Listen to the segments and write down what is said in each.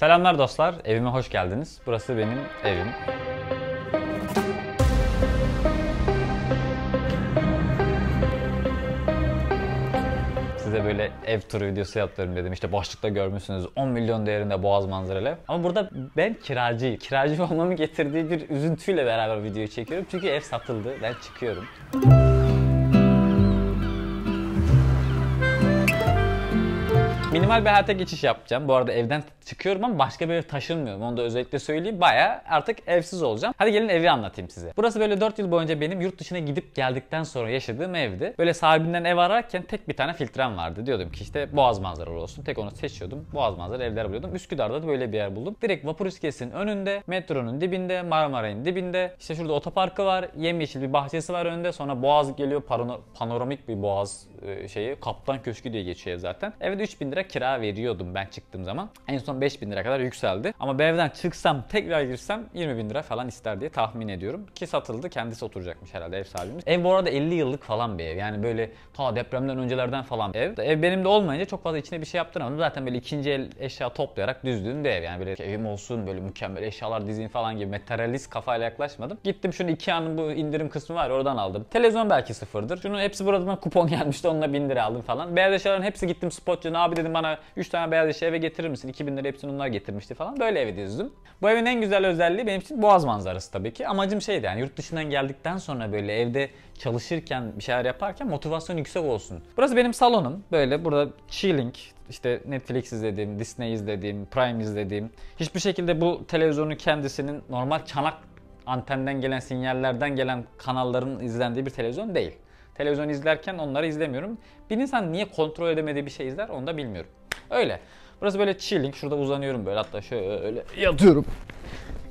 Selamlar dostlar, evime hoş geldiniz. Burası benim evim. Size böyle ev turu videosu yaptırım dedim. İşte başlıkta görmüşsünüz 10 milyon değerinde boğaz manzaralı. Ama burada ben kiracıyım. Kiracı olmamın getirdiği bir üzüntüyle beraber videoyu çekiyorum. Çünkü ev satıldı. Ben çıkıyorum. Minimal bir hayata geçiş yapacağım. Bu arada evden çıkıyorum ama başka bir eve taşınmıyorum. Onu da özellikle söyleyeyim. Baya artık evsiz olacağım. Hadi gelin evi anlatayım size. Burası böyle 4 yıl boyunca benim yurt dışına gidip geldikten sonra yaşadığım evdi. Böyle sahibinden ev ararken tek bir tane filtrem vardı. Diyordum ki işte boğaz manzaralı olsun. Tek onu seçiyordum. Boğaz manzaralı evler buluyordum. Üsküdar'da da böyle bir yer buldum. Direkt vapur iskelesinin önünde, metronun dibinde, Marmaray'ın dibinde. İşte şurada otoparkı var. Yemyeşil bir bahçesi var önünde. Sonra boğaz geliyor. Pano panoramik bir boğaz e, şeyi. Kaptan Köşkü diye geçiyor zaten. Evet 3000 lira kira veriyordum ben çıktığım zaman. En son 5000 lira kadar yükseldi. Ama ben çıksam tekrar girsem 20 bin lira falan ister diye tahmin ediyorum. Ki satıldı kendisi oturacakmış herhalde ev sahibimiz. Ev bu arada 50 yıllık falan bir ev. Yani böyle ta depremden öncelerden falan ev. Ev benim de olmayınca çok fazla içine bir şey yaptıramadım. Zaten böyle ikinci el eşya toplayarak düzdüğüm bir ev. Yani böyle evim olsun böyle mükemmel eşyalar dizin falan gibi materyalist kafayla yaklaşmadım. Gittim şunu Ikea'nın bu indirim kısmı var oradan aldım. Televizyon belki sıfırdır. Şunun hepsi buradan kupon gelmişti onunla 1000 lira aldım falan. Beyaz eşyaların hepsi gittim spotçuna abi dedim bana 3 tane beyaz eşya eve getirir misin? 2000 lira hepsini onlar getirmişti falan. Böyle evi dizdim. Bu evin en güzel özelliği benim için boğaz manzarası tabii ki. Amacım şeydi yani yurt dışından geldikten sonra böyle evde çalışırken bir şeyler yaparken motivasyon yüksek olsun. Burası benim salonum. Böyle burada chilling, işte Netflix izlediğim, Disney izlediğim, Prime izlediğim. Hiçbir şekilde bu televizyonun kendisinin normal çanak antenden gelen sinyallerden gelen kanalların izlendiği bir televizyon değil. Televizyon izlerken onları izlemiyorum. Bir insan niye kontrol edemediği bir şey izler onu da bilmiyorum. Öyle. Burası böyle chilling. Şurada uzanıyorum böyle hatta şöyle yatıyorum.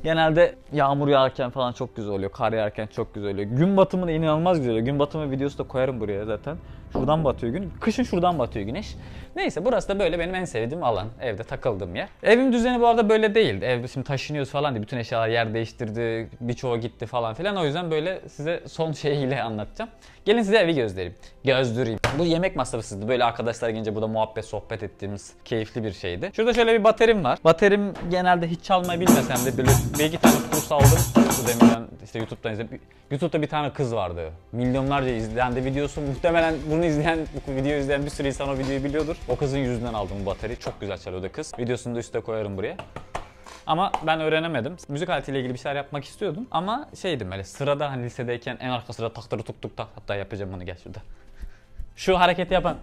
Genelde yağmur yağarken falan çok güzel oluyor. Kar yağarken çok güzel oluyor. Gün batımı da inanılmaz güzel oluyor. Gün batımı videosu da koyarım buraya zaten. Şuradan batıyor gün. Kışın şuradan batıyor güneş. Neyse burası da böyle benim en sevdiğim alan. Evde takıldığım yer. Evim düzeni bu arada böyle değildi. Ev şimdi taşınıyoruz falan diye bütün eşyalar yer değiştirdi. Birçoğu gitti falan filan. O yüzden böyle size son şeyiyle anlatacağım. Gelin size evi göstereyim. Gözdüreyim. Bu yemek masrafısızdı. Böyle arkadaşlar gelince burada muhabbet sohbet ettiğimiz keyifli bir şeydi. Şurada şöyle bir baterim var. Baterim genelde hiç çalmayı bilmesem de böyle bir iki tane kurs aldım. Bu deminden işte YouTube'dan izledim. YouTube'da bir tane kız vardı. Milyonlarca izlendi videosu. Muhtemelen bunu izleyen, bu videoyu izleyen bir sürü insan o videoyu biliyordur. O kızın yüzünden aldım bu bataryayı. Çok güzel çalıyordu kız. Videosunu da üste koyarım buraya. Ama ben öğrenemedim. Müzik aletiyle ilgili bir şeyler yapmak istiyordum. Ama şeydim böyle sırada hani lisedeyken en arka sırada taktırı tuk tuk tak. Hatta yapacağım bunu gel şurada. Şu hareketi yapan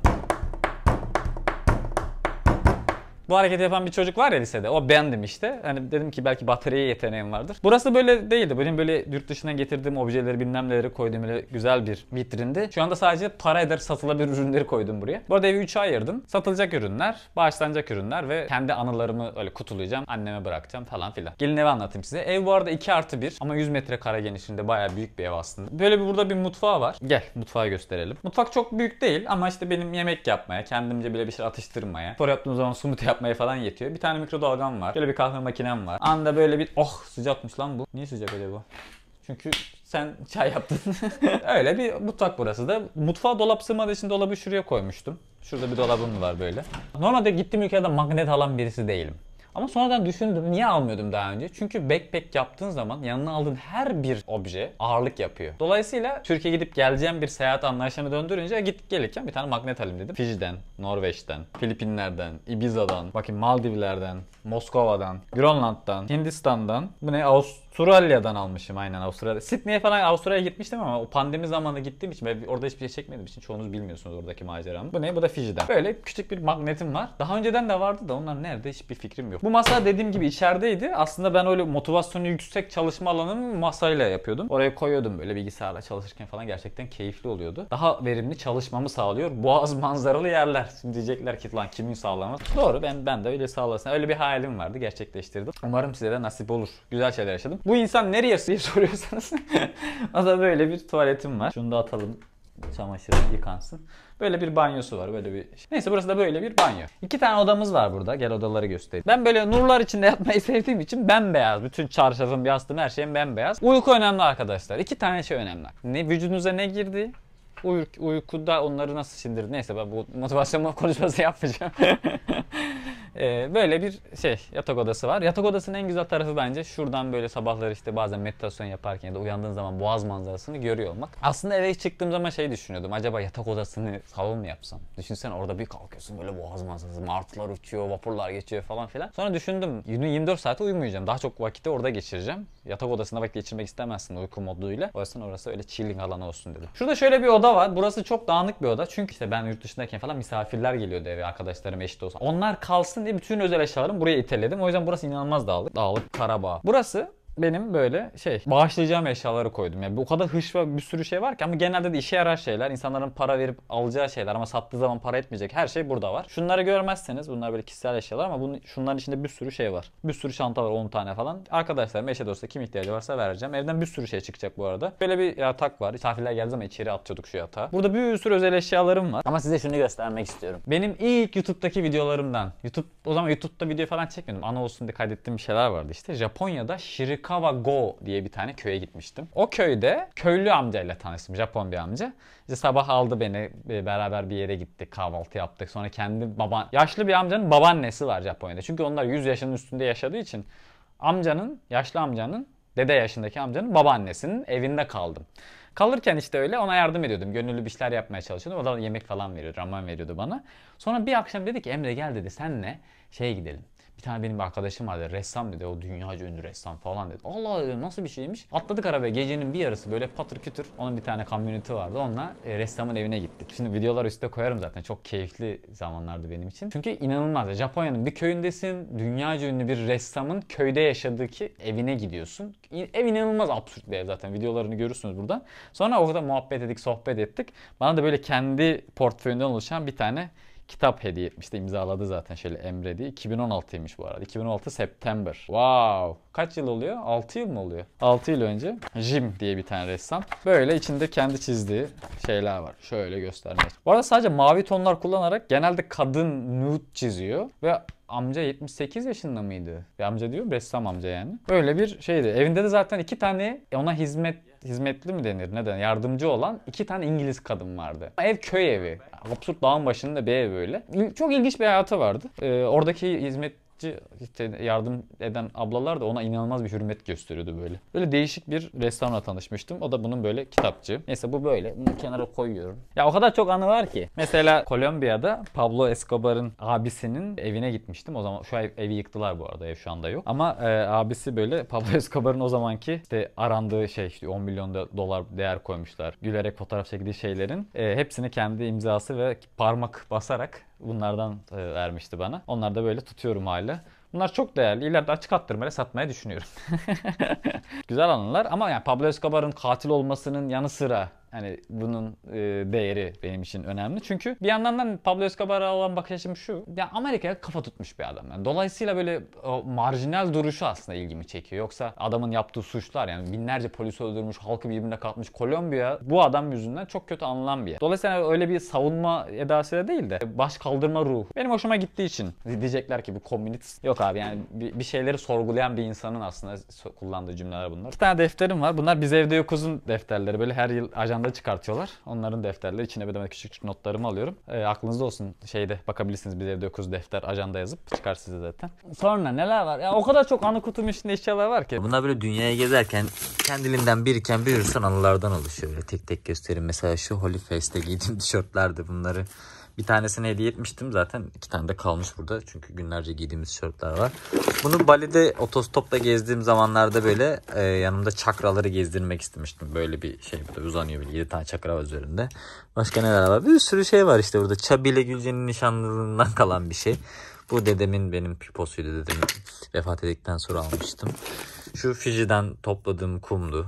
bu hareketi yapan bir çocuk var ya lisede. O bendim işte. Hani dedim ki belki bataryaya yeteneğim vardır. Burası böyle değildi. Benim böyle yurt dışına getirdiğim objeleri bilmem neleri koyduğum öyle güzel bir vitrindi. Şu anda sadece para eder satılabilir ürünleri koydum buraya. Bu arada evi 3'e ayırdım. Satılacak ürünler, bağışlanacak ürünler ve kendi anılarımı öyle kutulayacağım. Anneme bırakacağım falan filan. Gelin evi anlatayım size. Ev bu arada 2 artı 1 ama 100 metrekare genişliğinde baya büyük bir ev aslında. Böyle bir burada bir mutfağı var. Gel mutfağı gösterelim. Mutfak çok büyük değil ama işte benim yemek yapmaya, kendimce bile bir şey atıştırmaya, spor yaptığım zaman sumut yapmaya falan yetiyor. Bir tane mikrodalgam var. Şöyle bir kahve makinem var. Anda böyle bir oh sıcakmış lan bu. Niye sıcak öyle bu? Çünkü sen çay yaptın. Öyle bir mutfak burası da. Mutfağa dolap sığmadığı için dolabı şuraya koymuştum. Şurada bir dolabım var böyle. Normalde gittiğim ülkede magnet alan birisi değilim. Ama sonradan düşündüm niye almıyordum daha önce? Çünkü backpack yaptığın zaman yanına aldığın her bir obje ağırlık yapıyor. Dolayısıyla Türkiye gidip geleceğim bir seyahat anlayışını döndürünce git gelirken bir tane magnet alayım dedim. Fiji'den, Norveç'ten, Filipinler'den, Ibiza'dan, bakın Maldivler'den, Moskova'dan, Grönland'dan, Hindistan'dan, bu ne Avustralya'dan almışım aynen Avustralya. Sydney'e falan Avustralya'ya gitmiştim ama o pandemi zamanı gittiğim için ve orada hiçbir şey çekmediğim için çoğunuz bilmiyorsunuz oradaki maceramı. Bu ne? Bu da Fiji'den. Böyle küçük bir magnetim var. Daha önceden de vardı da onlar nerede hiçbir fikrim yok. Bu masa dediğim gibi içerideydi. Aslında ben öyle motivasyonu yüksek çalışma alanımı masayla yapıyordum. Oraya koyuyordum böyle bilgisayarla çalışırken falan gerçekten keyifli oluyordu. Daha verimli çalışmamı sağlıyor. Boğaz manzaralı yerler. Şimdi diyecekler ki lan kimin sağlamaz? Doğru ben ben de öyle sağlasın. Öyle bir hayal hayalim vardı gerçekleştirdim. Umarım size de nasip olur. Güzel şeyler yaşadım. Bu insan nereye diye soruyorsanız o da böyle bir tuvaletim var. Şunu da atalım çamaşır yıkansın. Böyle bir banyosu var böyle bir. Şey. Neyse burası da böyle bir banyo. İki tane odamız var burada. Gel odaları göstereyim. Ben böyle nurlar içinde yatmayı sevdiğim için bembeyaz. Bütün çarşafım, yastığım her şeyim bembeyaz. Uyku önemli arkadaşlar. İki tane şey önemli. Ne vücudunuza ne girdi? Uyuk, uykuda onları nasıl sindirdi? Neyse ben bu motivasyonu konuşması yapmayacağım. Ee, böyle bir şey yatak odası var. Yatak odasının en güzel tarafı bence şuradan böyle sabahları işte bazen meditasyon yaparken ya da uyandığın zaman boğaz manzarasını görüyor olmak. Aslında eve çıktığım zaman şey düşünüyordum. Acaba yatak odasını salon mu yapsam? Düşünsene orada bir kalkıyorsun böyle boğaz manzarası. Martılar uçuyor, vapurlar geçiyor falan filan. Sonra düşündüm 24 saate uyumayacağım. Daha çok vakiti orada geçireceğim yatak odasında vakit geçirmek istemezsin uyku moduyla. O yüzden orası öyle chilling alanı olsun dedim. Şurada şöyle bir oda var. Burası çok dağınık bir oda. Çünkü işte ben yurt dışındayken falan misafirler geliyordu eve arkadaşlarım eşit olsun. Onlar kalsın diye bütün özel eşyalarımı buraya iteledim. O yüzden burası inanılmaz dağlık. Dağlık Karabağ. Burası benim böyle şey bağışlayacağım eşyaları koydum. Yani bu kadar hış ve bir sürü şey var ki ama genelde de işe yarar şeyler. insanların para verip alacağı şeyler ama sattığı zaman para etmeyecek her şey burada var. Şunları görmezseniz bunlar böyle kişisel eşyalar ama bunun, şunların içinde bir sürü şey var. Bir sürü çanta var 10 tane falan. Arkadaşlarım eşe dosta kim ihtiyacı varsa vereceğim. Evden bir sürü şey çıkacak bu arada. Böyle bir yatak var. Misafirler geldiği zaman içeri atıyorduk şu yatağı. Burada bir sürü özel eşyalarım var. Ama size şunu göstermek istiyorum. Benim ilk YouTube'daki videolarımdan YouTube o zaman YouTube'da video falan çekmedim. Ana olsun diye kaydettiğim bir şeyler vardı işte. Japonya'da Şirik Yukikawa-go diye bir tane köye gitmiştim. O köyde köylü amcayla tanıştım. Japon bir amca. İşte sabah aldı beni e, beraber bir yere gittik kahvaltı yaptık. Sonra kendi baban yaşlı bir amcanın babaannesi var Japonya'da. Çünkü onlar 100 yaşının üstünde yaşadığı için amcanın yaşlı amcanın dede yaşındaki amcanın babaannesinin evinde kaldım. Kalırken işte öyle ona yardım ediyordum. Gönüllü bir şeyler yapmaya çalışıyordum. O da yemek falan veriyordu, ramen veriyordu bana. Sonra bir akşam dedi ki Emre gel dedi senle şeye gidelim. Bir tane benim bir arkadaşım vardı ressam dedi o dünyaca ünlü ressam falan dedi. Allah dedim nasıl bir şeymiş. Atladık arabaya gecenin bir yarısı böyle patır kütür. Onun bir tane kamyoneti vardı onunla e, ressamın evine gittik. Şimdi videolar üstte koyarım zaten çok keyifli zamanlardı benim için. Çünkü inanılmaz. Japonya'nın bir köyündesin. Dünyaca ünlü bir ressamın köyde yaşadığı ki evine gidiyorsun. Ev inanılmaz absürt bir ev zaten. Videolarını görürsünüz burada. Sonra orada muhabbet edik, sohbet ettik. Bana da böyle kendi portföyünden oluşan bir tane kitap hediye etmişti. imzaladı zaten şöyle Emre diye. 2016'ymış bu arada. 2016 September. Wow. Kaç yıl oluyor? 6 yıl mı oluyor? 6 yıl önce Jim diye bir tane ressam. Böyle içinde kendi çizdiği şeyler var. Şöyle göstermek. Bu arada sadece mavi tonlar kullanarak genelde kadın nude çiziyor. Ve amca 78 yaşında mıydı? Bir amca diyor ressam amca yani. Böyle bir şeydi. Evinde de zaten iki tane ona hizmet hizmetli mi denir neden yardımcı olan iki tane İngiliz kadın vardı. Ev köy evi. Absürt dağın başında bir ev böyle. Çok ilginç bir hayatı vardı. Ee, oradaki hizmet destekçi yardım eden ablalar da ona inanılmaz bir hürmet gösteriyordu böyle. Böyle değişik bir restoranla tanışmıştım. O da bunun böyle kitapçı. Neyse bu böyle. Bunu kenara koyuyorum. Ya o kadar çok anı var ki. Mesela Kolombiya'da Pablo Escobar'ın abisinin evine gitmiştim. O zaman şu ev, evi yıktılar bu arada. Ev şu anda yok. Ama e, abisi böyle Pablo Escobar'ın o zamanki işte arandığı şey işte 10 milyon dolar değer koymuşlar. Gülerek fotoğraf çektiği şeylerin e, hepsini kendi imzası ve parmak basarak bunlardan e, vermişti bana. Onları da böyle tutuyorum hala. Bunlar çok değerli. İleride açık arttırmayla satmaya düşünüyorum. Güzel anılar ama yani Pablo Escobar'ın katil olmasının yanı sıra Hani bunun e, değeri benim için önemli. Çünkü bir yandan da Pablo Escobar'a olan bakış açım şu. Ya Amerika'ya kafa tutmuş bir adam. Yani dolayısıyla böyle o marjinal duruşu aslında ilgimi çekiyor. Yoksa adamın yaptığı suçlar yani binlerce polis öldürmüş, halkı birbirine katmış. Kolombiya bu adam yüzünden çok kötü anılan bir yer. Dolayısıyla hani öyle bir savunma edası da değil de baş kaldırma ruhu. Benim hoşuma gittiği için diyecekler ki bu komünist. Yok abi yani bir şeyleri sorgulayan bir insanın aslında kullandığı cümleler bunlar. İki tane defterim var. Bunlar Biz Evde Yokuz'un defterleri. Böyle her yıl ajan anda çıkartıyorlar. Onların defterleri. içine bir de küçük küçük notlarımı alıyorum. E, aklınızda olsun şeyde bakabilirsiniz. Biz evde yokuz defter, ajanda yazıp çıkar size zaten. Sonra neler var? Ya o kadar çok anı kutum içinde eşyalar var ki. buna böyle dünyaya gezerken kendiliğinden biriken bir sürü anılardan oluşuyor. Böyle tek tek göstereyim. Mesela şu Holy Face'te giydiğim tişörtlerdi bunları. Bir tanesini hediye etmiştim zaten. iki tane de kalmış burada. Çünkü günlerce giydiğimiz tişörtler var. Bunu Bali'de otostopla gezdiğim zamanlarda böyle e, yanımda çakraları gezdirmek istemiştim. Böyle bir şey burada uzanıyor bir 7 tane çakra var üzerinde. Başka neler var? Bir sürü şey var işte burada. Çabi ile Gülce'nin nişanlılığından kalan bir şey. Bu dedemin benim piposuydu. Dedem vefat ettikten sonra almıştım. Şu Fiji'den topladığım kumdu.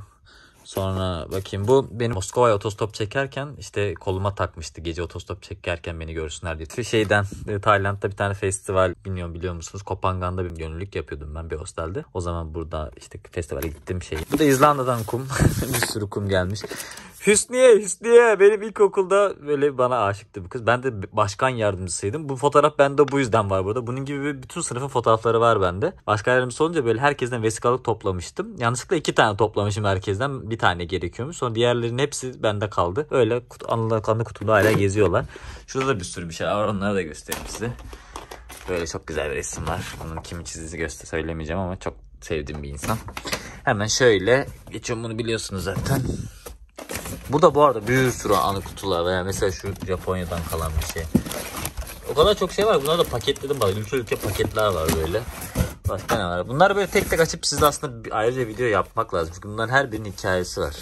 Sonra bakayım bu benim Moskova'ya otostop çekerken işte koluma takmıştı. Gece otostop çekerken beni görsünler diye. Şeyden e, Tayland'da bir tane festival bilmiyorum biliyor musunuz? Kopangan'da bir gönüllülük yapıyordum ben bir hostelde. O zaman burada işte festivale gittim şey. Bu da İzlanda'dan kum. bir sürü kum gelmiş. Hüsniye Hüsniye benim ilkokulda böyle bana aşıktı bu kız. Ben de başkan yardımcısıydım. Bu fotoğraf bende bu yüzden var burada. Bunun gibi bütün sınıfın fotoğrafları var bende. Başkan yardımcısı olunca böyle herkesten vesikalık toplamıştım. Yanlışlıkla iki tane toplamışım herkesten. Bir tane gerekiyormuş. Sonra diğerlerinin hepsi bende kaldı. Öyle kut anılı kanlı kutuda hala geziyorlar. Şurada da bir sürü bir şey var. Onları da göstereyim size. Böyle çok güzel bir resim var. Onun kimi çizdiğini göster söylemeyeceğim ama çok sevdiğim bir insan. Hemen şöyle geçiyorum bunu biliyorsunuz zaten. Burada bu arada bir sürü anı kutular veya mesela şu Japonya'dan kalan bir şey. O kadar çok şey var. Bunlar da paketledim bak. Ülke ülke paketler var böyle. Başka ne var? Bunlar böyle tek tek açıp sizde aslında bir ayrıca video yapmak lazım. Çünkü bunların her birinin hikayesi var.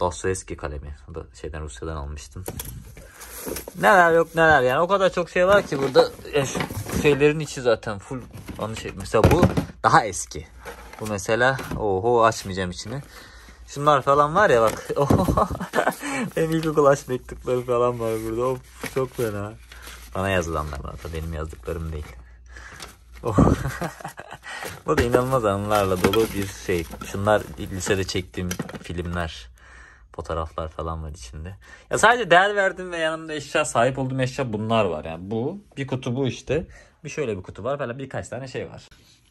Dostoyevski kalemi. Bu da şeyden Rusya'dan almıştım. Neler yok neler yani o kadar çok şey var ki burada yani e, şu şeylerin içi zaten full anı şey. Mesela bu daha eski. Bu mesela oho açmayacağım içini. Şunlar falan var ya bak. benim ilkokul aç mektupları falan var burada. Of, çok fena. Bana yazılanlar da Benim yazdıklarım değil. Bu da inanılmaz anılarla dolu bir şey. Şunlar lisede çektiğim filmler, fotoğraflar falan var içinde. Ya sadece değer verdim ve yanımda eşya sahip olduğum eşya bunlar var. Yani bu, bir kutu bu işte. Bir şöyle bir kutu var falan birkaç tane şey var.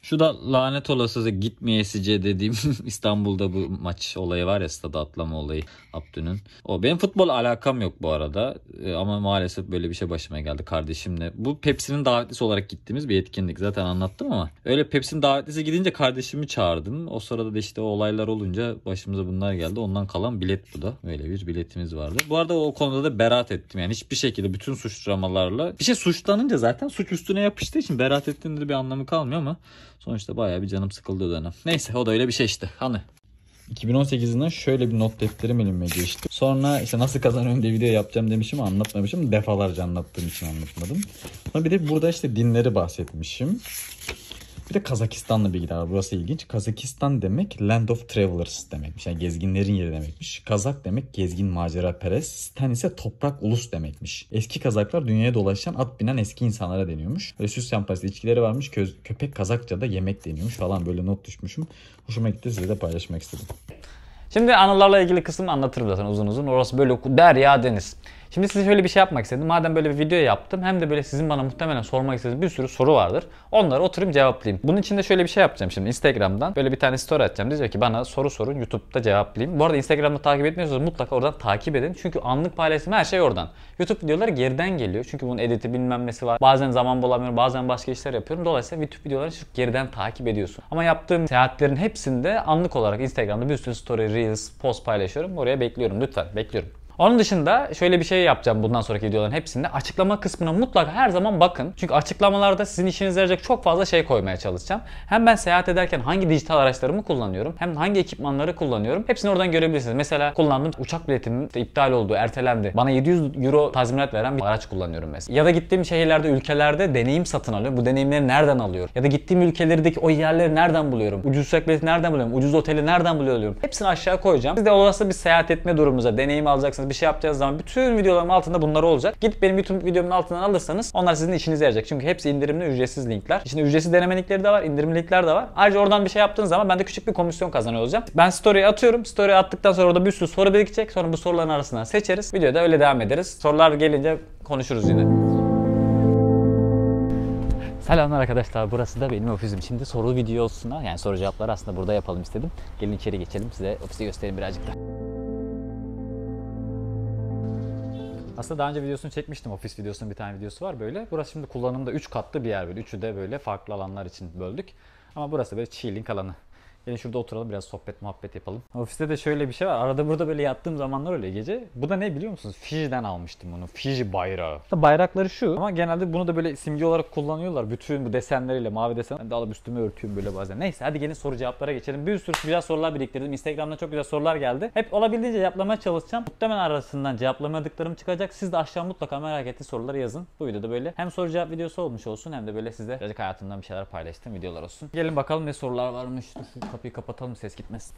Şu da lanet olasıca gitmeyesice dediğim İstanbul'da bu maç olayı var ya stada atlama olayı Abdü'nün. O benim futbol alakam yok bu arada e, ama maalesef böyle bir şey başıma geldi kardeşimle. Bu Pepsi'nin davetlisi olarak gittiğimiz bir etkinlik zaten anlattım ama öyle Pepsi'nin davetlisi gidince kardeşimi çağırdım. O sırada da işte o olaylar olunca başımıza bunlar geldi. Ondan kalan bilet bu da. Böyle bir biletimiz vardı. Bu arada o konuda da berat ettim yani hiçbir şekilde bütün suçlamalarla. Bir şey suçlanınca zaten suç üstüne yapıştığı için berat ettiğinde bir anlamı kalmıyor ama Sonuçta bayağı bir canım sıkıldı dönem. Neyse o da öyle bir şey işte. Hani 2018'inden şöyle bir not defterim elime geçti. Sonra işte nasıl kazanıyorum diye video yapacağım demişim anlatmamışım. Defalarca anlattığım için anlatmadım. Sonra bir de burada işte dinleri bahsetmişim. Bir de Kazakistan'la bilgi var. Burası ilginç. Kazakistan demek Land of Travelers demekmiş. Yani gezginlerin yeri demekmiş. Kazak demek gezgin macera perest. Stan ise toprak ulus demekmiş. Eski Kazaklar dünyaya dolaşan at binen eski insanlara deniyormuş. Böyle süs yampası içkileri varmış. Köz, köpek da yemek deniyormuş falan böyle not düşmüşüm. Hoşuma gitti size de paylaşmak istedim. Şimdi anılarla ilgili kısmı anlatırım zaten uzun uzun. Orası böyle derya deniz. Şimdi size şöyle bir şey yapmak istedim. Madem böyle bir video yaptım hem de böyle sizin bana muhtemelen sormak istediğiniz bir sürü soru vardır. Onları oturayım cevaplayayım. Bunun için de şöyle bir şey yapacağım şimdi Instagram'dan. Böyle bir tane story atacağım. Diyecek ki bana soru sorun YouTube'da cevaplayayım. Bu arada Instagram'da takip etmiyorsanız mutlaka oradan takip edin. Çünkü anlık paylaşım her şey oradan. YouTube videoları geriden geliyor. Çünkü bunun editi bilmem nesi var. Bazen zaman bulamıyorum bazen başka işler yapıyorum. Dolayısıyla YouTube videolarını çok geriden takip ediyorsun. Ama yaptığım seyahatlerin hepsinde anlık olarak Instagram'da bir sürü story, reels, post paylaşıyorum. Oraya bekliyorum lütfen bekliyorum. Onun dışında şöyle bir şey yapacağım bundan sonraki videoların hepsinde. Açıklama kısmına mutlaka her zaman bakın. Çünkü açıklamalarda sizin işinize yarayacak çok fazla şey koymaya çalışacağım. Hem ben seyahat ederken hangi dijital araçlarımı kullanıyorum hem hangi ekipmanları kullanıyorum. Hepsini oradan görebilirsiniz. Mesela kullandığım uçak biletimin iptal olduğu, ertelendi. Bana 700 euro tazminat veren bir araç kullanıyorum mesela. Ya da gittiğim şehirlerde, ülkelerde deneyim satın alıyorum. Bu deneyimleri nereden alıyorum? Ya da gittiğim ülkelerdeki o yerleri nereden buluyorum? Ucuz uçak bileti nereden buluyorum? Ucuz oteli nereden buluyorum? Hepsini aşağı koyacağım. Siz de olası bir seyahat etme durumunuza deneyim alacaksınız yapacaksınız, bir şey yapacağınız zaman bütün videolarımın altında bunlar olacak. Gidip benim YouTube videomun altından alırsanız onlar sizin işinize yarayacak. Çünkü hepsi indirimli ücretsiz linkler. Şimdi ücretsiz deneme linkleri de var, indirimli linkler de var. Ayrıca oradan bir şey yaptığınız zaman ben de küçük bir komisyon kazanıyor olacağım. Ben story'e atıyorum. storye attıktan sonra orada bir sürü soru birikecek. Sonra bu soruların arasından seçeriz. Videoda öyle devam ederiz. Sorular gelince konuşuruz yine. Selamlar arkadaşlar. Burası da benim ofisim. Şimdi soru videosuna yani soru cevapları aslında burada yapalım istedim. Gelin içeri geçelim. Size ofisi göstereyim birazcık da. Aslında daha önce videosunu çekmiştim. Ofis videosunun bir tane videosu var böyle. Burası şimdi kullanımda 3 katlı bir yer böyle. Üçü de böyle farklı alanlar için böldük. Ama burası böyle chilling alanı. Yine şurada oturalım biraz sohbet muhabbet yapalım. Ofiste de şöyle bir şey var. Arada burada böyle yattığım zamanlar öyle gece. Bu da ne biliyor musunuz? Fiji'den almıştım bunu. Fiji bayrağı. bayrakları şu ama genelde bunu da böyle simge olarak kullanıyorlar. Bütün bu desenleriyle mavi desen. Ben de alıp üstüme örtüyorum böyle bazen. Neyse hadi gelin soru cevaplara geçelim. Bir sürü güzel sorular biriktirdim. Instagram'da çok güzel sorular geldi. Hep olabildiğince cevaplamaya çalışacağım. Muhtemelen arasından cevaplamadıklarım çıkacak. Siz de aşağı mutlaka merak ettiğiniz soruları yazın. Bu videoda böyle hem soru cevap videosu olmuş olsun hem de böyle size birazcık hayatımdan bir şeyler paylaştım videolar olsun. Gelin bakalım ne sorular varmış kapıyı kapatalım ses gitmesin.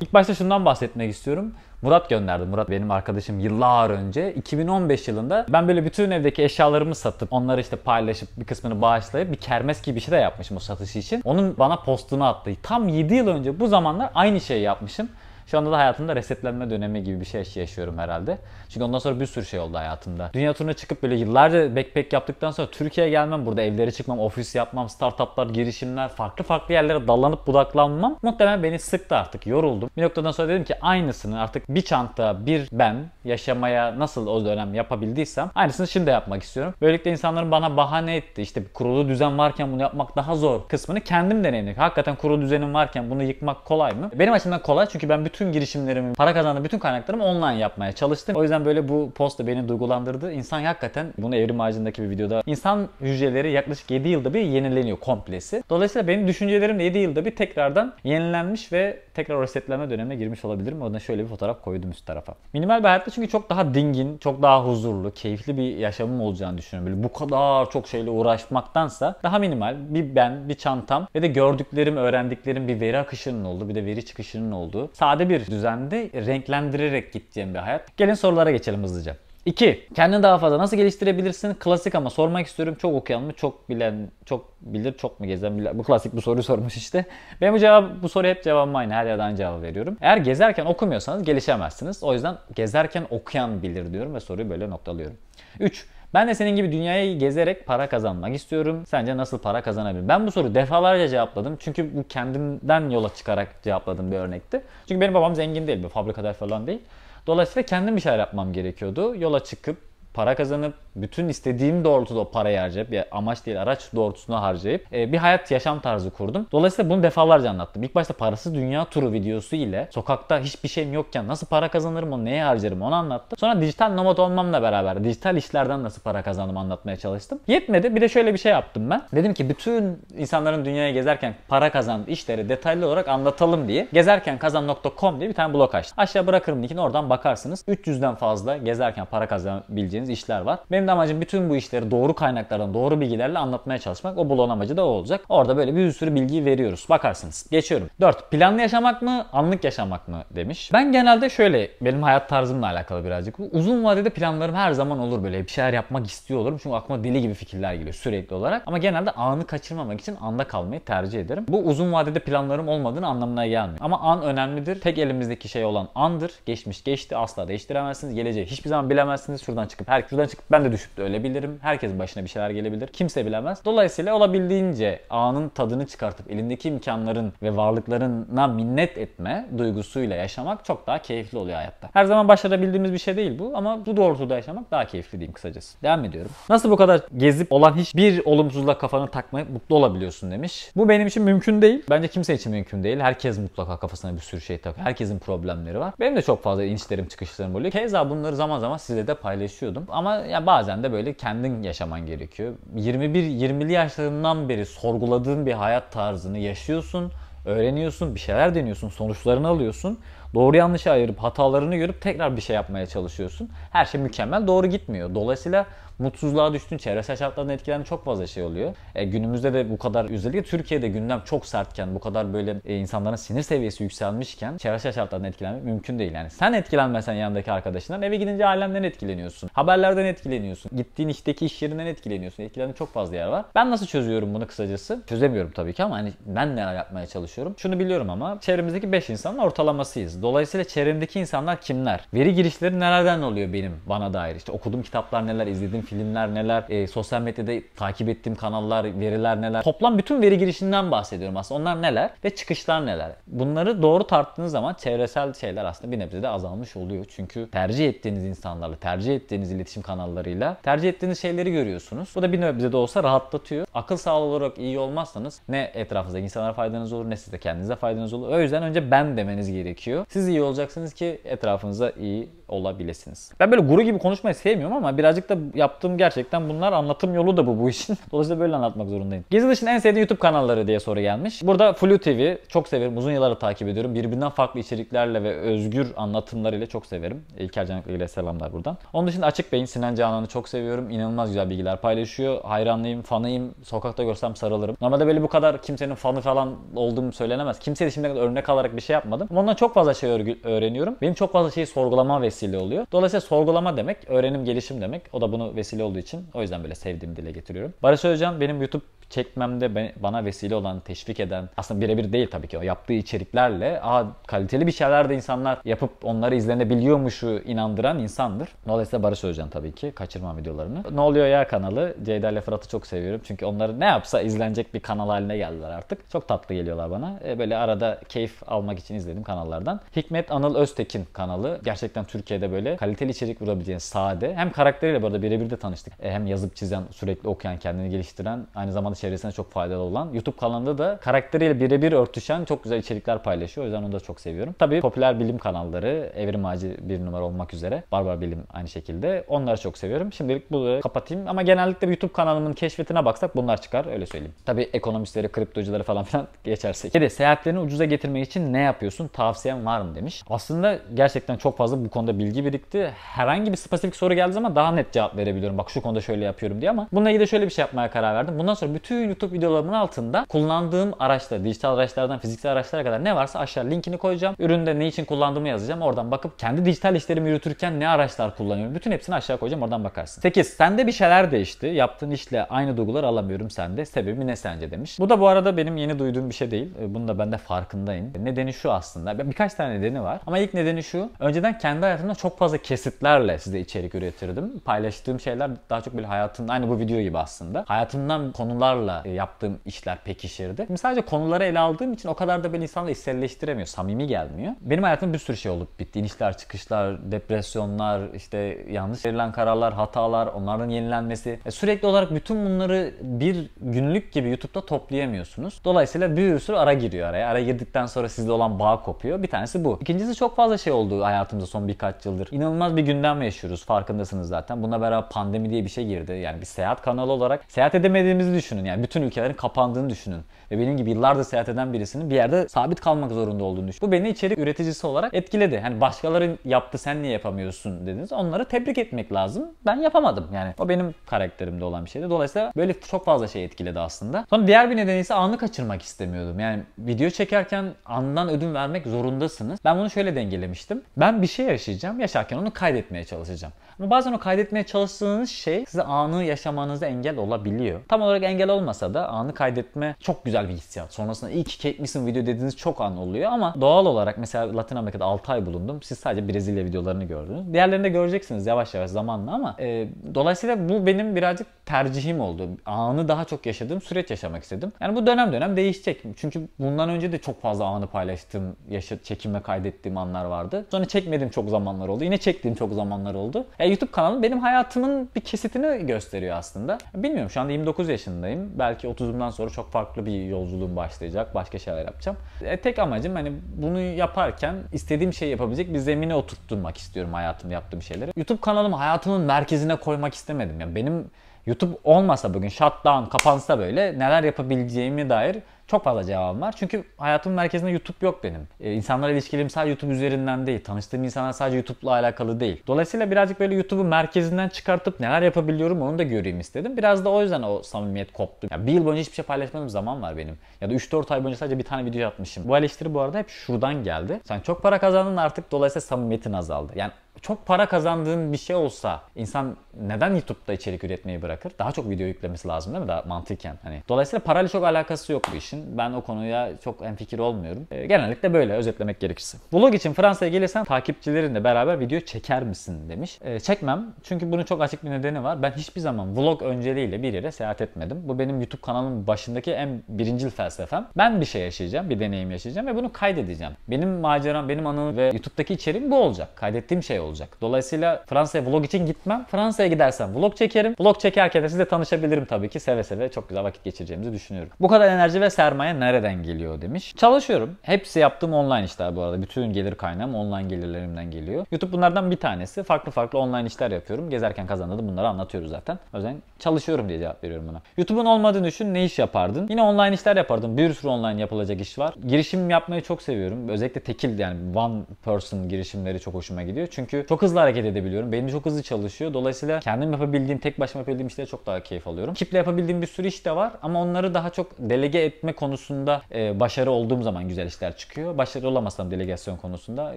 İlk başta şundan bahsetmek istiyorum. Murat gönderdi. Murat benim arkadaşım yıllar önce 2015 yılında ben böyle bütün evdeki eşyalarımı satıp onları işte paylaşıp bir kısmını bağışlayıp bir kermes gibi bir şey de yapmışım o satışı için. Onun bana postunu attı. Tam 7 yıl önce bu zamanlar aynı şeyi yapmışım. Şu anda da hayatımda resetlenme dönemi gibi bir şey yaşıyorum herhalde. Çünkü ondan sonra bir sürü şey oldu hayatımda. Dünya turuna çıkıp böyle yıllarca backpack yaptıktan sonra Türkiye'ye gelmem, burada evlere çıkmam, ofis yapmam, startuplar, girişimler, farklı farklı yerlere dallanıp budaklanmam muhtemelen beni sıktı artık. Yoruldum. Bir noktadan sonra dedim ki aynısını artık bir çanta, bir ben yaşamaya nasıl o dönem yapabildiysem aynısını şimdi de yapmak istiyorum. Böylelikle insanların bana bahane etti. İşte kurulu düzen varken bunu yapmak daha zor kısmını kendim deneyimledim. Hakikaten kurulu düzenim varken bunu yıkmak kolay mı? Benim açımdan kolay çünkü ben bütün bütün girişimlerimi, para kazandığım bütün kaynaklarımı online yapmaya çalıştım. O yüzden böyle bu post da beni duygulandırdı. İnsan hakikaten bunu Evrim Ağacı'ndaki bir videoda insan hücreleri yaklaşık 7 yılda bir yenileniyor komplesi. Dolayısıyla benim düşüncelerim de 7 yılda bir tekrardan yenilenmiş ve tekrar resetlenme dönemine girmiş olabilirim. O yüzden şöyle bir fotoğraf koydum üst tarafa. Minimal bir hayatta çünkü çok daha dingin, çok daha huzurlu, keyifli bir yaşamım olacağını düşünüyorum. Böyle bu kadar çok şeyle uğraşmaktansa daha minimal bir ben, bir çantam ve de gördüklerim, öğrendiklerim bir veri akışının olduğu, bir de veri çıkışının olduğu. Sade sade bir düzende renklendirerek gideceğim bir hayat. Gelin sorulara geçelim hızlıca. 2. Kendini daha fazla nasıl geliştirebilirsin? Klasik ama sormak istiyorum. Çok okuyan mı? Çok bilen, çok bilir, çok mu gezen? Bilen? Bu klasik bu soruyu sormuş işte. Benim bu cevap, bu soru hep cevabım aynı. Her yerden cevap veriyorum. Eğer gezerken okumuyorsanız gelişemezsiniz. O yüzden gezerken okuyan bilir diyorum ve soruyu böyle noktalıyorum. 3. Ben de senin gibi dünyayı gezerek para kazanmak istiyorum. Sence nasıl para kazanabilirim? Ben bu soruyu defalarca cevapladım. Çünkü bu kendimden yola çıkarak cevapladığım bir örnekti. Çünkü benim babam zengin değil, bir fabrikadar falan değil. Dolayısıyla kendim bir şeyler yapmam gerekiyordu. Yola çıkıp para kazanıp bütün istediğim doğrultuda o parayı harcayıp ya amaç değil araç doğrultusuna harcayıp e, bir hayat yaşam tarzı kurdum. Dolayısıyla bunu defalarca anlattım. İlk başta parası dünya turu videosu ile sokakta hiçbir şeyim yokken nasıl para kazanırım onu neye harcarım onu anlattım. Sonra dijital nomad olmamla beraber dijital işlerden nasıl para kazandım anlatmaya çalıştım. Yetmedi bir de şöyle bir şey yaptım ben. Dedim ki bütün insanların dünyaya gezerken para kazan işleri detaylı olarak anlatalım diye Gezerken kazan.com diye bir tane blog açtım. Aşağı bırakırım linkini oradan bakarsınız. 300'den fazla gezerken para kazanabileceğiniz yapabileceğiniz işler var. Benim de amacım bütün bu işleri doğru kaynaklardan, doğru bilgilerle anlatmaya çalışmak. O blogun amacı da olacak. Orada böyle bir sürü bilgi veriyoruz. Bakarsınız. Geçiyorum. 4. Planlı yaşamak mı, anlık yaşamak mı demiş. Ben genelde şöyle benim hayat tarzımla alakalı birazcık. Uzun vadede planlarım her zaman olur böyle. Bir şeyler yapmak istiyor olurum. Çünkü aklıma deli gibi fikirler geliyor sürekli olarak. Ama genelde anı kaçırmamak için anda kalmayı tercih ederim. Bu uzun vadede planlarım olmadığını anlamına gelmiyor. Ama an önemlidir. Tek elimizdeki şey olan andır. Geçmiş geçti asla değiştiremezsiniz. Geleceği hiçbir zaman bilemezsiniz. Şuradan çıkıp her Herkülden çıkıp ben de düşüp de ölebilirim. Herkes başına bir şeyler gelebilir. Kimse bilemez. Dolayısıyla olabildiğince anın tadını çıkartıp elindeki imkanların ve varlıklarına minnet etme duygusuyla yaşamak çok daha keyifli oluyor hayatta. Her zaman başarabildiğimiz bir şey değil bu ama bu doğrultuda yaşamak daha keyifli diyeyim kısacası. Devam ediyorum. Nasıl bu kadar gezip olan hiçbir olumsuzluğa kafanı takmayıp mutlu olabiliyorsun demiş. Bu benim için mümkün değil. Bence kimse için mümkün değil. Herkes mutlaka kafasına bir sürü şey takıyor. Herkesin problemleri var. Benim de çok fazla inişlerim çıkışlarım oluyor. Keza bunları zaman zaman sizle de paylaşıyordum yaşadım. Ama ya bazen de böyle kendin yaşaman gerekiyor. 21 20'li yaşlarından beri sorguladığın bir hayat tarzını yaşıyorsun, öğreniyorsun, bir şeyler deniyorsun, sonuçlarını alıyorsun. Doğru yanlışı ayırıp hatalarını görüp tekrar bir şey yapmaya çalışıyorsun. Her şey mükemmel, doğru gitmiyor. Dolayısıyla mutsuzluğa düştün, çevresel şartlardan etkilen çok fazla şey oluyor. E, günümüzde de bu kadar özellikle Türkiye'de gündem çok sertken, bu kadar böyle e, insanların sinir seviyesi yükselmişken çevresel şartlardan etkilenmek mümkün değil. Yani sen etkilenmesen yanındaki arkadaşından eve gidince ailemden etkileniyorsun. Haberlerden etkileniyorsun. Gittiğin işteki iş yerinden etkileniyorsun. Etkilenen çok fazla yer var. Ben nasıl çözüyorum bunu kısacası? Çözemiyorum tabii ki ama hani ben neler yapmaya çalışıyorum? Şunu biliyorum ama çevremizdeki 5 insanın ortalamasıyız. Dolayısıyla çevremdeki insanlar kimler? Veri girişleri nelerden oluyor benim bana dair? İşte okuduğum kitaplar neler, izlediğim izlediğim filmler neler, e, sosyal medyada takip ettiğim kanallar, veriler neler. Toplam bütün veri girişinden bahsediyorum aslında. Onlar neler ve çıkışlar neler. Bunları doğru tarttığınız zaman çevresel şeyler aslında bir nebze de azalmış oluyor. Çünkü tercih ettiğiniz insanlarla, tercih ettiğiniz iletişim kanallarıyla tercih ettiğiniz şeyleri görüyorsunuz. Bu da bir nebze de olsa rahatlatıyor. Akıl sağlığı olarak iyi olmazsanız ne etrafınızda insanlara faydanız olur ne size kendinize faydanız olur. O yüzden önce ben demeniz gerekiyor. Siz iyi olacaksınız ki etrafınıza iyi olabilirsiniz. Ben böyle guru gibi konuşmayı sevmiyorum ama birazcık da yap yaptığım gerçekten bunlar anlatım yolu da bu bu işin. Dolayısıyla böyle anlatmak zorundayım. Gizli dışın en sevdiğin YouTube kanalları diye soru gelmiş. Burada Flu TV çok severim. Uzun yıllarda takip ediyorum. Birbirinden farklı içeriklerle ve özgür anlatımlarıyla çok severim. İlker Caniklı ile selamlar buradan. Onun dışında Açık Bey'in Sinan Canan'ı çok seviyorum. İnanılmaz güzel bilgiler paylaşıyor. Hayranlıyım, fanıyım. Sokakta görsem sarılırım. Normalde böyle bu kadar kimsenin fanı falan olduğumu söylenemez. Kimseye de şimdiye kadar örnek alarak bir şey yapmadım. ondan çok fazla şey öğreniyorum. Benim çok fazla şeyi sorgulama vesile oluyor. Dolayısıyla sorgulama demek öğrenim gelişim demek. O da bunu vesile olduğu için o yüzden böyle sevdiğimi dile getiriyorum. Barış Özcan benim YouTube çekmemde bana vesile olan, teşvik eden aslında birebir değil tabii ki o yaptığı içeriklerle aa kaliteli bir şeyler de insanlar yapıp onları izlenebiliyormuşu inandıran insandır. Dolayısıyla Barış Özcan tabii ki kaçırmam videolarını. Ne oluyor ya kanalı Ceyda ile Fırat'ı çok seviyorum. Çünkü onları ne yapsa izlenecek bir kanal haline geldiler artık. Çok tatlı geliyorlar bana. E, böyle arada keyif almak için izledim kanallardan. Hikmet Anıl Öztekin kanalı. Gerçekten Türkiye'de böyle kaliteli içerik bulabileceğiniz sade. Hem karakteriyle bu arada birebir de tanıştık. E, hem yazıp çizen, sürekli okuyan, kendini geliştiren, aynı zamanda çevresine çok faydalı olan. YouTube kanalında da karakteriyle birebir örtüşen çok güzel içerikler paylaşıyor. O yüzden onu da çok seviyorum. Tabii popüler bilim kanalları Evrim Ağacı bir numara olmak üzere. Barbar Bilim aynı şekilde. Onları çok seviyorum. Şimdilik bunu kapatayım ama genellikle YouTube kanalımın keşfetine baksak bunlar çıkar öyle söyleyeyim. Tabii ekonomistleri, kriptocuları falan filan geçersek. Bir seyahatlerini ucuza getirmek için ne yapıyorsun? Tavsiyen var mı demiş. Aslında gerçekten çok fazla bu konuda bilgi birikti. Herhangi bir spesifik soru geldiği zaman daha net cevap verebiliyorum. Bak şu konuda şöyle yapıyorum diye ama bununla ilgili şöyle bir şey yapmaya karar verdim. Bundan sonra bütün bütün YouTube videolarımın altında kullandığım araçlar, dijital araçlardan fiziksel araçlara kadar ne varsa aşağı linkini koyacağım. Üründe ne için kullandığımı yazacağım. Oradan bakıp kendi dijital işlerimi yürütürken ne araçlar kullanıyorum. Bütün hepsini aşağı koyacağım. Oradan bakarsın. 8. Sende bir şeyler değişti. Yaptığın işle aynı duyguları alamıyorum sende. Sebebi ne sence demiş. Bu da bu arada benim yeni duyduğum bir şey değil. Ee, Bunu da ben de farkındayım. Ee, nedeni şu aslında. Birkaç tane nedeni var. Ama ilk nedeni şu. Önceden kendi hayatımda çok fazla kesitlerle size içerik üretirdim. Paylaştığım şeyler daha çok böyle hayatımda aynı bu video gibi aslında. Hayatımdan konular konularla e, yaptığım işler pekişirdi. Şimdi sadece konuları ele aldığım için o kadar da ben insanla içselleştiremiyor, samimi gelmiyor. Benim hayatımda bir sürü şey olup bitti. İnişler, çıkışlar, depresyonlar, işte yanlış verilen kararlar, hatalar, onların yenilenmesi. E, sürekli olarak bütün bunları bir günlük gibi YouTube'da toplayamıyorsunuz. Dolayısıyla bir sürü ara giriyor araya. Ara girdikten sonra sizde olan bağ kopuyor. Bir tanesi bu. İkincisi çok fazla şey oldu hayatımızda son birkaç yıldır. İnanılmaz bir gündem yaşıyoruz. Farkındasınız zaten. Buna beraber pandemi diye bir şey girdi. Yani bir seyahat kanalı olarak seyahat edemediğimizi düşünün düşünün yani bütün ülkelerin kapandığını düşünün ve benim gibi yıllardır seyahat eden birisinin bir yerde sabit kalmak zorunda olduğunu düşün. Bu beni içerik üreticisi olarak etkiledi. Hani başkaların yaptı sen niye yapamıyorsun dediniz. Onları tebrik etmek lazım. Ben yapamadım yani. O benim karakterimde olan bir şeydi. Dolayısıyla böyle çok fazla şey etkiledi aslında. Sonra diğer bir nedeni ise anı kaçırmak istemiyordum. Yani video çekerken andan ödün vermek zorundasınız. Ben bunu şöyle dengelemiştim. Ben bir şey yaşayacağım. Yaşarken onu kaydetmeye çalışacağım. Ama bazen o kaydetmeye çalıştığınız şey size anı yaşamanıza engel olabiliyor. Tam olarak engel olmasa da anı kaydetme çok güzel güzel bir hissiyat. Sonrasında iyi ki Kate video dediğiniz çok an oluyor ama doğal olarak mesela Latin Amerika'da 6 ay bulundum. Siz sadece Brezilya videolarını gördünüz. Diğerlerini de göreceksiniz yavaş yavaş zamanla ama e, dolayısıyla bu benim birazcık tercihim oldu. Anı daha çok yaşadığım süreç yaşamak istedim. Yani bu dönem dönem değişecek. Çünkü bundan önce de çok fazla anı paylaştığım, yaşa, çekimle kaydettiğim anlar vardı. Sonra çekmedim çok zamanlar oldu. Yine çektiğim çok zamanlar oldu. Yani e, YouTube kanalım benim hayatımın bir kesitini gösteriyor aslında. Bilmiyorum şu anda 29 yaşındayım. Belki 30'umdan sonra çok farklı bir yolculuğum başlayacak. Başka şeyler yapacağım. E, tek amacım hani bunu yaparken istediğim şeyi yapabilecek bir zemine oturtturmak istiyorum hayatımda yaptığım şeyleri. YouTube kanalımı hayatımın merkezine koymak istemedim. Yani benim YouTube olmasa bugün shutdown kapansa böyle neler yapabileceğimi dair çok fazla cevabım var. Çünkü hayatımın merkezinde YouTube yok benim. Ee, insanlarla ilişkilerim sadece YouTube üzerinden değil. Tanıştığım insanlar sadece YouTube'la alakalı değil. Dolayısıyla birazcık böyle YouTube'u merkezinden çıkartıp neler yapabiliyorum onu da göreyim istedim. Biraz da o yüzden o samimiyet koptu. Ya bir yıl boyunca hiçbir şey paylaşmadığım zaman var benim. Ya da 3-4 ay boyunca sadece bir tane video atmışım. Bu eleştiri bu arada hep şuradan geldi. Sen çok para kazandın artık dolayısıyla samimiyetin azaldı. Yani çok para kazandığın bir şey olsa insan neden YouTube'da içerik üretmeyi bırakır? Daha çok video yüklemesi lazım değil mi? Daha mantıken. Hani dolayısıyla parayla çok alakası yok bu işin ben o konuya çok enfikir olmuyorum. E, genellikle böyle özetlemek gerekirse. Vlog için Fransa'ya gelirsen takipçilerinle beraber video çeker misin demiş. E, çekmem çünkü bunun çok açık bir nedeni var. Ben hiçbir zaman vlog önceliğiyle bir yere seyahat etmedim. Bu benim YouTube kanalımın başındaki en birincil felsefem. Ben bir şey yaşayacağım, bir deneyim yaşayacağım ve bunu kaydedeceğim. Benim maceram, benim anım ve YouTube'daki içeriğim bu olacak. Kaydettiğim şey olacak. Dolayısıyla Fransa'ya vlog için gitmem. Fransa'ya gidersem vlog çekerim. Vlog çekerken de size tanışabilirim tabii ki. Seve seve çok güzel vakit geçireceğimizi düşünüyorum. Bu kadar enerji ve ser sermaye nereden geliyor demiş. Çalışıyorum. Hepsi yaptığım online işler bu arada. Bütün gelir kaynağım online gelirlerimden geliyor. YouTube bunlardan bir tanesi. Farklı farklı online işler yapıyorum. Gezerken kazandığını bunları anlatıyoruz zaten. O yüzden çalışıyorum diye cevap veriyorum buna. YouTube'un olmadığını düşün. Ne iş yapardın? Yine online işler yapardım. Bir sürü online yapılacak iş var. Girişim yapmayı çok seviyorum. Özellikle tekil yani one person girişimleri çok hoşuma gidiyor. Çünkü çok hızlı hareket edebiliyorum. Benim çok hızlı çalışıyor. Dolayısıyla kendim yapabildiğim, tek başıma yapabildiğim işlere çok daha keyif alıyorum. Kiple yapabildiğim bir sürü iş de var ama onları daha çok delege etme etme konusunda e, başarı olduğum zaman güzel işler çıkıyor. Başarı olamasam delegasyon konusunda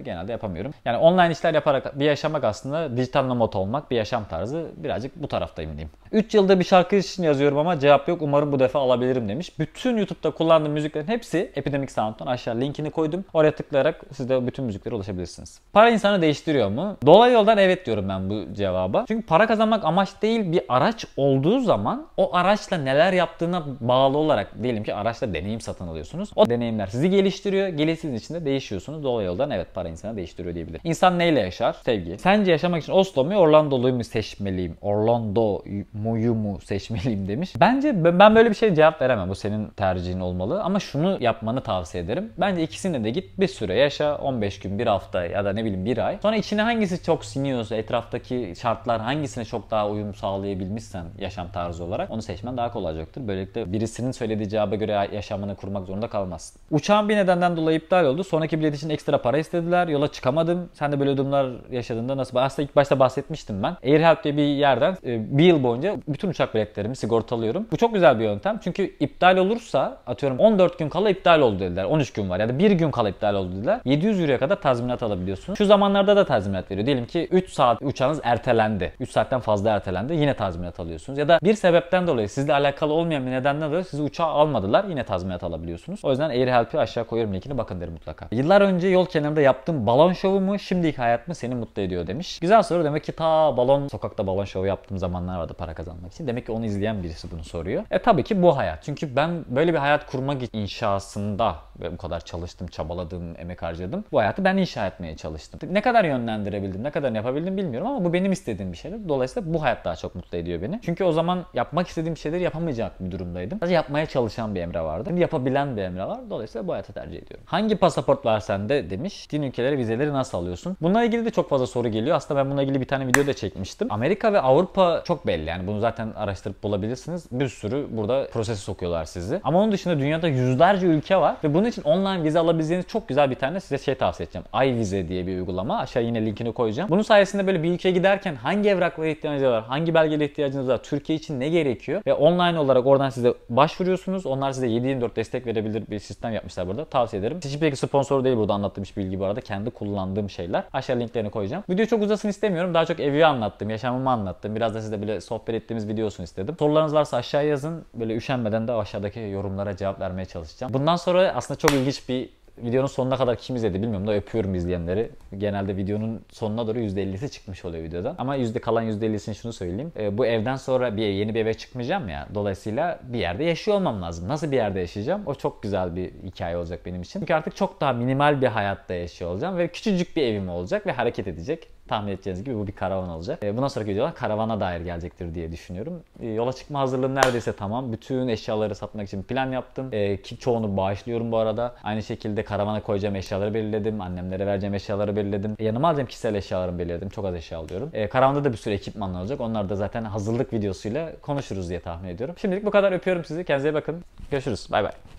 genelde yapamıyorum. Yani online işler yaparak bir yaşamak aslında dijital nomad olmak bir yaşam tarzı. Birazcık bu taraftayım diyeyim. 3 yılda bir şarkı için yazıyorum ama cevap yok. Umarım bu defa alabilirim demiş. Bütün YouTube'da kullandığım müziklerin hepsi Epidemic Sound'dan aşağı linkini koydum. Oraya tıklayarak siz de bütün müziklere ulaşabilirsiniz. Para insanı değiştiriyor mu? Dolaylı yoldan evet diyorum ben bu cevaba. Çünkü para kazanmak amaç değil bir araç olduğu zaman o araçla neler yaptığına bağlı olarak diyelim ki araçla başka deneyim satın alıyorsunuz. O deneyimler sizi geliştiriyor. Geliştiğiniz için de değişiyorsunuz. Doğal yoldan evet para insanı değiştiriyor diyebilir. İnsan neyle yaşar? Sevgi. Sence yaşamak için Oslo mu Orlando'luyu mu seçmeliyim? Orlando muyu mu seçmeliyim demiş. Bence ben böyle bir şey cevap veremem. Bu senin tercihin olmalı. Ama şunu yapmanı tavsiye ederim. Bence ikisine de git bir süre yaşa. 15 gün, bir hafta ya da ne bileyim bir ay. Sonra içine hangisi çok siniyorsa, etraftaki şartlar hangisine çok daha uyum sağlayabilmişsen yaşam tarzı olarak onu seçmen daha kolay olacaktır. Böylelikle birisinin söylediği cevaba göre yaşamını kurmak zorunda kalmazsın. Uçağım bir nedenden dolayı iptal oldu. Sonraki bilet için ekstra para istediler. Yola çıkamadım. Sen de böyle durumlar yaşadığında nasıl? Aslında ilk başta bahsetmiştim ben. AirHelp diye bir yerden e, bir yıl boyunca bütün uçak biletlerimi sigortalıyorum. Bu çok güzel bir yöntem. Çünkü iptal olursa atıyorum 14 gün kala iptal oldu dediler. 13 gün var ya da 1 gün kala iptal oldu dediler. 700 euroya kadar tazminat alabiliyorsunuz. Şu zamanlarda da tazminat veriyor. Diyelim ki 3 saat uçağınız ertelendi. 3 saatten fazla ertelendi. Yine tazminat alıyorsunuz. Ya da bir sebepten dolayı sizle alakalı olmayan bir nedenden dolayı sizi uçağa almadılar. Yine tazminat alabiliyorsunuz. O yüzden AirHelp'i aşağı koyuyorum linkini bakın derim mutlaka. Yıllar önce yol kenarında yaptığım balon şovu mu şimdiki hayat mı seni mutlu ediyor demiş. Güzel soru demek ki ta balon sokakta balon şovu yaptığım zamanlar vardı para kazanmak için. Demek ki onu izleyen birisi bunu soruyor. E tabii ki bu hayat. Çünkü ben böyle bir hayat kurmak inşasında ve bu kadar çalıştım, çabaladım, emek harcadım. Bu hayatı ben inşa etmeye çalıştım. Ne kadar yönlendirebildim, ne kadar yapabildim bilmiyorum ama bu benim istediğim bir şeydi. Dolayısıyla bu hayat daha çok mutlu ediyor beni. Çünkü o zaman yapmak istediğim şeyleri yapamayacak bir durumdaydım. Sadece yapmaya çalışan bir Emre var vardı. Yapabilen bir Emre var. Dolayısıyla bu hayatı tercih ediyorum. Hangi pasaport var sende demiş. Din ülkeleri vizeleri nasıl alıyorsun? Bununla ilgili de çok fazla soru geliyor. Aslında ben bununla ilgili bir tane video da çekmiştim. Amerika ve Avrupa çok belli. Yani bunu zaten araştırıp bulabilirsiniz. Bir sürü burada prosesi sokuyorlar sizi. Ama onun dışında dünyada yüzlerce ülke var ve bunun için online vize alabileceğiniz çok güzel bir tane size şey tavsiye edeceğim. iVize diye bir uygulama. Aşağı yine linkini koyacağım. Bunun sayesinde böyle bir ülkeye giderken hangi evraklara ihtiyacınız var, hangi belgeye ihtiyacınız var, Türkiye için ne gerekiyor ve online olarak oradan size başvuruyorsunuz. Onlar size 7 24 destek verebilir bir sistem yapmışlar burada. Tavsiye ederim. Hiçbir sponsor değil burada anlattığım hiçbir bilgi bu arada. Kendi kullandığım şeyler. Aşağı linklerini koyacağım. Video çok uzasın istemiyorum. Daha çok evi anlattım, yaşamımı anlattım. Biraz da size bile sohbet ettiğimiz video istedim. Sorularınız varsa aşağıya yazın. Böyle üşenmeden de aşağıdaki yorumlara cevap vermeye çalışacağım. Bundan sonra aslında çok ilginç bir videonun sonuna kadar kim izledi bilmiyorum da öpüyorum izleyenleri. Genelde videonun sonuna doğru %50'si çıkmış oluyor videodan. Ama yüzde kalan %50'sini şunu söyleyeyim. E, bu evden sonra bir yeni bir eve çıkmayacağım ya. Dolayısıyla bir yerde yaşıyor olmam lazım. Nasıl bir yerde yaşayacağım? O çok güzel bir hikaye olacak benim için. Çünkü artık çok daha minimal bir hayatta yaşıyor olacağım ve küçücük bir evim olacak ve hareket edecek tahmin edeceğiniz gibi bu bir karavan olacak. E, bundan sonraki videolar karavana dair gelecektir diye düşünüyorum. E, yola çıkma hazırlığım neredeyse tamam. Bütün eşyaları satmak için plan yaptım. E, ki çoğunu bağışlıyorum bu arada. Aynı şekilde karavana koyacağım eşyaları belirledim. Annemlere vereceğim eşyaları belirledim. E, yanıma alacağım kişisel eşyalarımı belirledim. Çok az eşya alıyorum. E, karavanda da bir sürü ekipman olacak. Onlar da zaten hazırlık videosuyla konuşuruz diye tahmin ediyorum. Şimdilik bu kadar öpüyorum sizi. Kendinize iyi bakın. Görüşürüz. Bay bay.